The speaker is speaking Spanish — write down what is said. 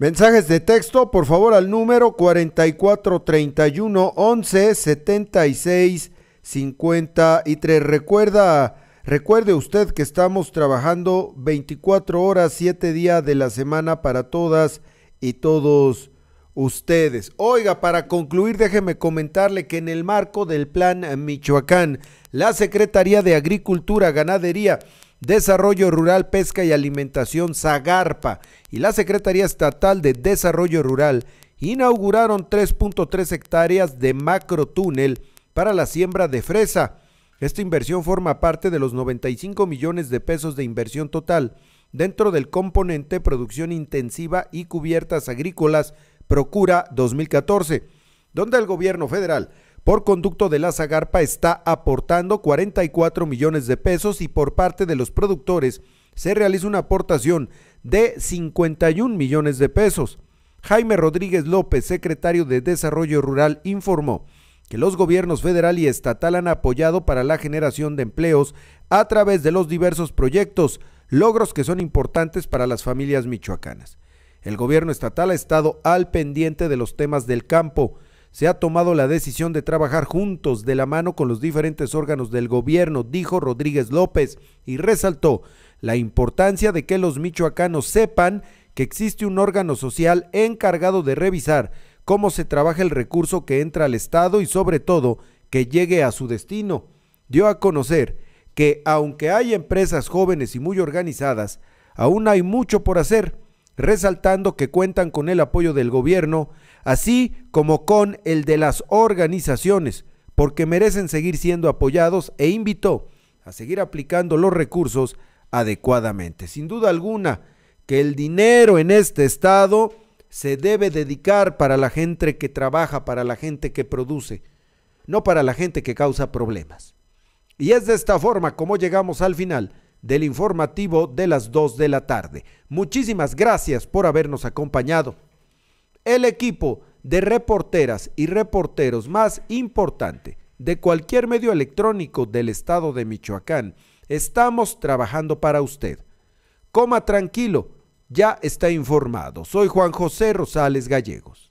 Mensajes de texto, por favor, al número 4431 11 76 53. Recuerda, recuerde usted que estamos trabajando 24 horas, 7 días de la semana para todas y todos ustedes. Oiga, para concluir, déjeme comentarle que en el marco del Plan Michoacán, la Secretaría de Agricultura, Ganadería Desarrollo Rural, Pesca y Alimentación, Zagarpa, y la Secretaría Estatal de Desarrollo Rural inauguraron 3.3 hectáreas de túnel para la siembra de fresa. Esta inversión forma parte de los 95 millones de pesos de inversión total dentro del componente Producción Intensiva y Cubiertas Agrícolas Procura 2014, donde el gobierno federal por conducto de la Zagarpa está aportando 44 millones de pesos y por parte de los productores se realiza una aportación de 51 millones de pesos. Jaime Rodríguez López, secretario de Desarrollo Rural, informó que los gobiernos federal y estatal han apoyado para la generación de empleos a través de los diversos proyectos, logros que son importantes para las familias michoacanas. El gobierno estatal ha estado al pendiente de los temas del campo, se ha tomado la decisión de trabajar juntos de la mano con los diferentes órganos del gobierno, dijo Rodríguez López, y resaltó la importancia de que los michoacanos sepan que existe un órgano social encargado de revisar cómo se trabaja el recurso que entra al Estado y sobre todo que llegue a su destino. Dio a conocer que aunque hay empresas jóvenes y muy organizadas, aún hay mucho por hacer resaltando que cuentan con el apoyo del gobierno, así como con el de las organizaciones, porque merecen seguir siendo apoyados e invitó a seguir aplicando los recursos adecuadamente. Sin duda alguna que el dinero en este estado se debe dedicar para la gente que trabaja, para la gente que produce, no para la gente que causa problemas. Y es de esta forma como llegamos al final del informativo de las 2 de la tarde. Muchísimas gracias por habernos acompañado. El equipo de reporteras y reporteros más importante de cualquier medio electrónico del estado de Michoacán, estamos trabajando para usted. Coma tranquilo, ya está informado. Soy Juan José Rosales Gallegos.